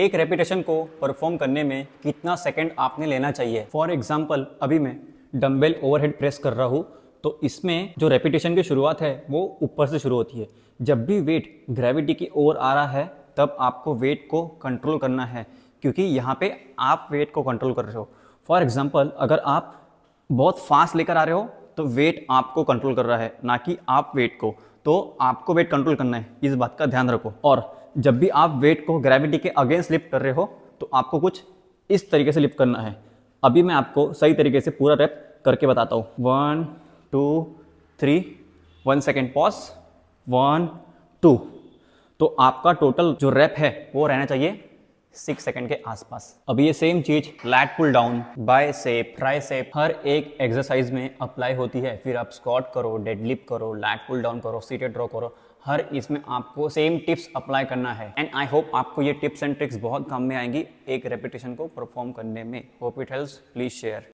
एक रेपिटेशन को परफॉर्म करने में कितना सेकेंड आपने लेना चाहिए फॉर एग्जाम्पल अभी मैं डम्बेल ओवरहेड प्रेस कर रहा हूँ तो इसमें जो रेपिटेशन की शुरुआत है वो ऊपर से शुरू होती है जब भी वेट ग्रेविटी की ओर आ रहा है तब आपको वेट को कंट्रोल करना है क्योंकि यहाँ पे आप वेट को कंट्रोल कर रहे हो फॉर एग्जाम्पल अगर आप बहुत फास्ट लेकर आ रहे हो तो वेट आपको कंट्रोल कर रहा है ना कि आप वेट को तो आपको वेट कंट्रोल करना है इस बात का ध्यान रखो और जब भी आप वेट को ग्रेविटी के अगेंस्ट लिफ्ट कर रहे हो तो आपको कुछ इस तरीके से लिफ्ट करना है अभी मैं आपको सही तरीके से पूरा रेप करके बताता हूँ one two three one second pause one two तो आपका टोटल जो रेप है वो रहना चाहिए सिक्स सेकंड के आसपास अब ये सेम चीज lat pull down by set right set हर एक एक्सरसाइज में अप्लाई होती है फिर आप स्कॉट करो डेडलिप करो लैट पुल डाउन करो सीटेड ड्रॉ करो हर इसमें आपको सेम टिप्स अप्लाई करना है एंड आई होप आपको ये टिप्स एंड ट्रिक्स बहुत काम में आएंगी एक रेपिटेशन को परफॉर्म करने में hope it helps please share